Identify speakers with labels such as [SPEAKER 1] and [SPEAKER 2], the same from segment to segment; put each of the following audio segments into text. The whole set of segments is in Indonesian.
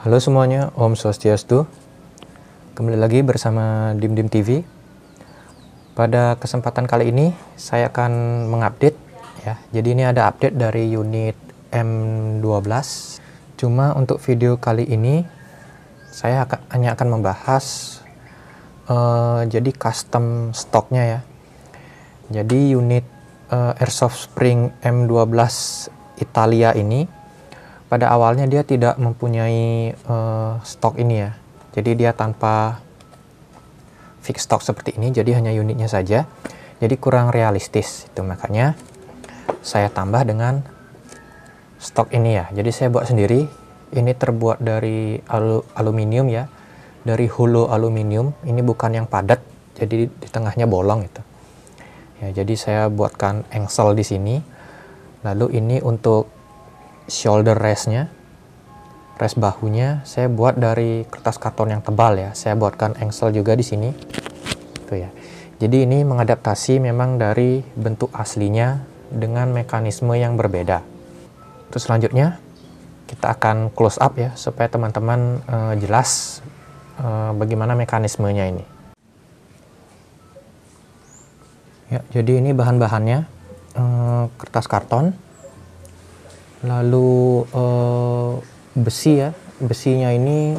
[SPEAKER 1] Halo semuanya, Om Swastiastu. Kembali lagi bersama Dim Dim TV. Pada kesempatan kali ini saya akan mengupdate ya. Jadi ini ada update dari unit M12. Cuma untuk video kali ini saya akan, hanya akan membahas uh, jadi custom stoknya ya. Jadi unit uh, airsoft spring M12 Italia ini pada awalnya dia tidak mempunyai uh, stok ini ya. Jadi dia tanpa fix stock seperti ini, jadi hanya unitnya saja. Jadi kurang realistis itu makanya saya tambah dengan stok ini ya. Jadi saya buat sendiri. Ini terbuat dari alu aluminium ya, dari hulu aluminium. Ini bukan yang padat, jadi di tengahnya bolong itu. Ya, jadi saya buatkan engsel di sini. Lalu ini untuk shoulder restnya rest bahunya saya buat dari kertas karton yang tebal ya saya buatkan engsel juga di sini itu ya jadi ini mengadaptasi memang dari bentuk aslinya dengan mekanisme yang berbeda terus selanjutnya kita akan close up ya supaya teman-teman uh, jelas uh, bagaimana mekanismenya ini ya jadi ini bahan-bahannya eh, kertas karton lalu uh, besi ya besinya ini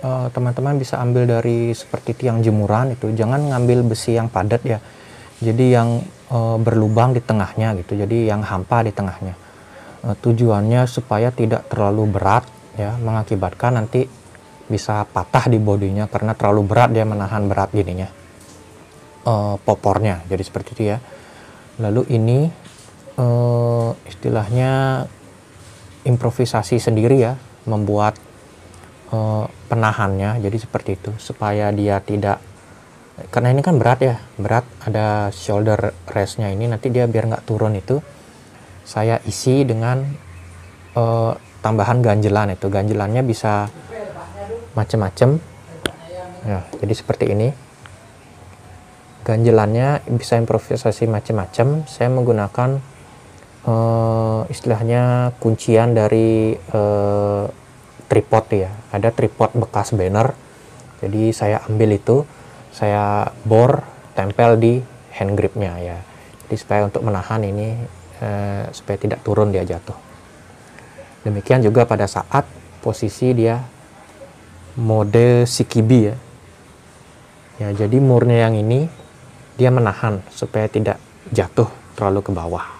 [SPEAKER 1] eh, teman-teman uh, bisa ambil dari seperti tiang jemuran itu jangan ngambil besi yang padat ya jadi yang uh, berlubang di tengahnya gitu jadi yang hampa di tengahnya uh, tujuannya supaya tidak terlalu berat ya mengakibatkan nanti bisa patah di bodinya karena terlalu berat dia menahan berat gininya uh, popornya jadi seperti itu ya lalu ini uh, istilahnya improvisasi sendiri ya membuat uh, penahannya jadi seperti itu supaya dia tidak karena ini kan berat ya berat ada shoulder restnya ini nanti dia biar nggak turun itu saya isi dengan uh, tambahan ganjelan itu ganjelannya bisa macem-macem ya, jadi seperti ini ganjelannya bisa improvisasi macem-macem saya menggunakan uh, istilahnya kuncian dari uh, tripod ya ada tripod bekas banner jadi saya ambil itu saya bor tempel di hand gripnya ya jadi supaya untuk menahan ini uh, supaya tidak turun dia jatuh demikian juga pada saat posisi dia mode sikibi ya ya jadi murnya yang ini dia menahan supaya tidak jatuh terlalu ke bawah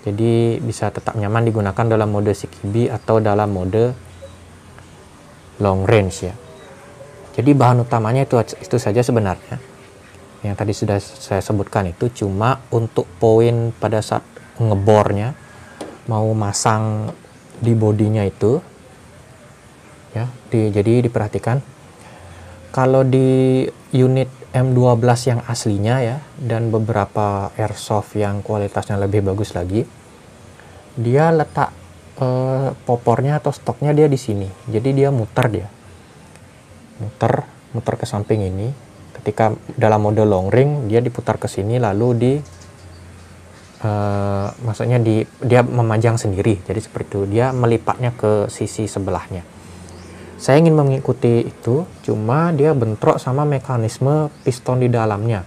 [SPEAKER 1] jadi bisa tetap nyaman digunakan dalam mode CQB atau dalam mode long range ya. Jadi bahan utamanya itu itu saja sebenarnya. Yang tadi sudah saya sebutkan itu cuma untuk poin pada saat ngebornya mau masang di bodinya itu ya di, jadi diperhatikan kalau di unit M12 yang aslinya ya dan beberapa airsoft yang kualitasnya lebih bagus lagi, dia letak eh, popornya atau stoknya dia di sini. Jadi dia muter dia. Muter, muter ke samping ini. Ketika dalam mode long ring dia diputar ke sini lalu di Uh, maksudnya di dia memanjang sendiri jadi seperti itu dia melipatnya ke sisi sebelahnya saya ingin mengikuti itu cuma dia bentrok sama mekanisme piston di dalamnya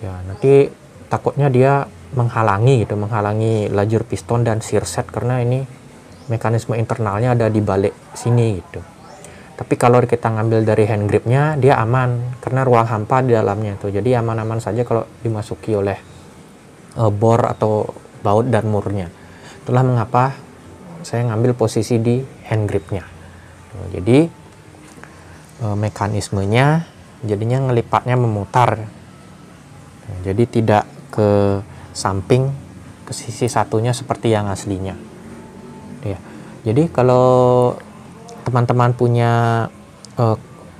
[SPEAKER 1] ya nanti takutnya dia menghalangi gitu menghalangi lajur piston dan sirset karena ini mekanisme internalnya ada di balik sini gitu tapi kalau kita ngambil dari hand gripnya dia aman karena ruang hampa di dalamnya itu jadi aman-aman saja kalau dimasuki oleh uh, bor atau baut dan murnya itulah mengapa saya ngambil posisi di hand gripnya Gitu. jadi eh, mekanismenya jadinya ngelipatnya memutar nah, jadi tidak ke samping ke sisi satunya seperti yang aslinya ya jadi kalau teman-teman punya e,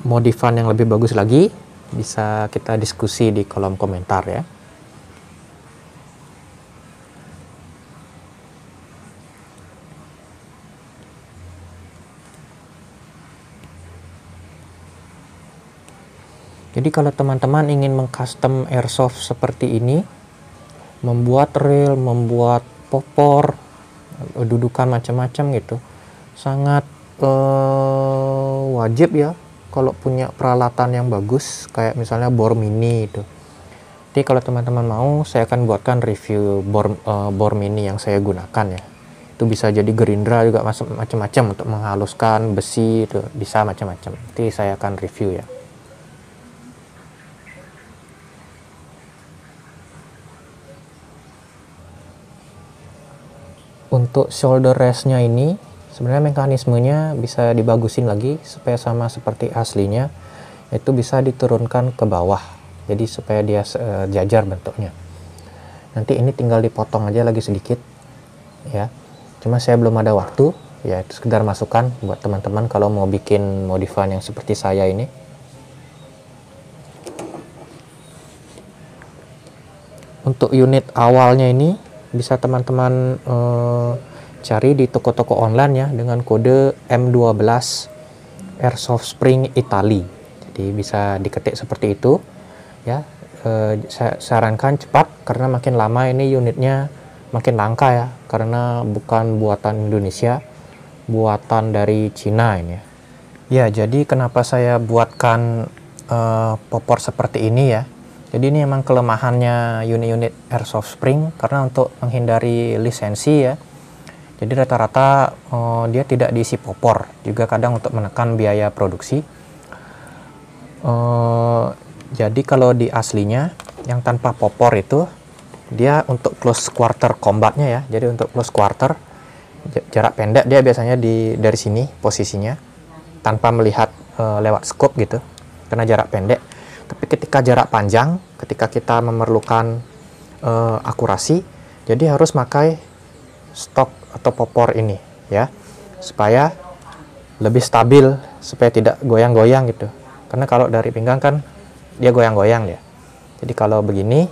[SPEAKER 1] modifan yang lebih bagus lagi bisa kita diskusi di kolom komentar ya jadi kalau teman-teman ingin mengcustom airsoft seperti ini membuat rail membuat popor dudukan macam-macam gitu sangat eh, wajib ya kalau punya peralatan yang bagus kayak misalnya bor mini itu Jadi kalau teman-teman mau saya akan buatkan review bor, uh, bor mini yang saya gunakan ya itu bisa jadi gerindra juga macam-macam untuk menghaluskan besi itu bisa macam-macam nanti saya akan review ya untuk shoulder restnya ini sebenarnya mekanismenya bisa dibagusin lagi supaya sama seperti aslinya itu bisa diturunkan ke bawah jadi supaya dia uh, jajar bentuknya nanti ini tinggal dipotong aja lagi sedikit ya cuma saya belum ada waktu ya itu sekedar masukan buat teman-teman kalau mau bikin modifan yang seperti saya ini untuk unit awalnya ini bisa teman-teman uh, cari di toko-toko online ya dengan kode M12 Airsoft Spring Italy. Jadi bisa diketik seperti itu ya. Uh, eh, saya sarankan cepat karena makin lama ini unitnya makin langka ya karena bukan buatan Indonesia, buatan dari Cina ini ya. ya jadi kenapa saya buatkan uh, popor seperti ini ya? Jadi ini memang kelemahannya unit-unit airsoft spring karena untuk menghindari lisensi ya. Jadi rata-rata uh, dia tidak diisi popor juga kadang untuk menekan biaya produksi. Uh, jadi kalau di aslinya yang tanpa popor itu dia untuk close quarter combatnya ya. Jadi untuk close quarter jarak pendek dia biasanya di dari sini posisinya tanpa melihat uh, lewat scope gitu karena jarak pendek tapi ketika jarak panjang, ketika kita memerlukan uh, akurasi, jadi harus pakai stok atau popor ini ya, supaya lebih stabil, supaya tidak goyang-goyang gitu. Karena kalau dari pinggang kan dia goyang-goyang ya. Jadi kalau begini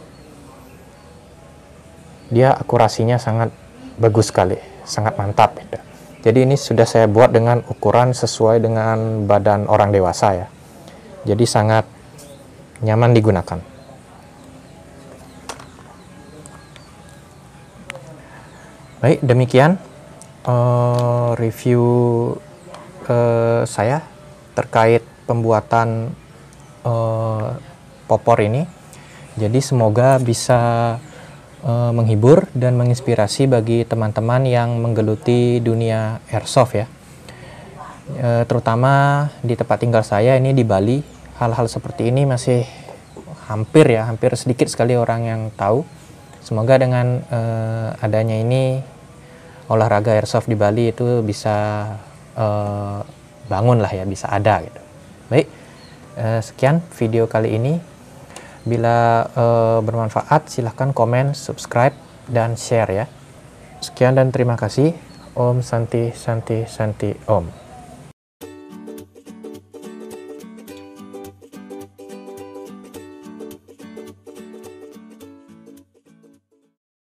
[SPEAKER 1] dia akurasinya sangat bagus sekali, sangat mantap gitu. Jadi ini sudah saya buat dengan ukuran sesuai dengan badan orang dewasa ya. Jadi sangat nyaman digunakan. Baik, demikian uh, review uh, saya terkait pembuatan uh, popor ini. Jadi semoga bisa uh, menghibur dan menginspirasi bagi teman-teman yang menggeluti dunia airsoft ya. Uh, terutama di tempat tinggal saya ini di Bali hal-hal seperti ini masih hampir ya hampir sedikit sekali orang yang tahu semoga dengan uh, adanya ini olahraga airsoft di Bali itu bisa uh, bangun lah ya bisa ada gitu baik uh, sekian video kali ini bila uh, bermanfaat silahkan komen subscribe dan share ya sekian dan terima kasih Om Santi Santi Santi Om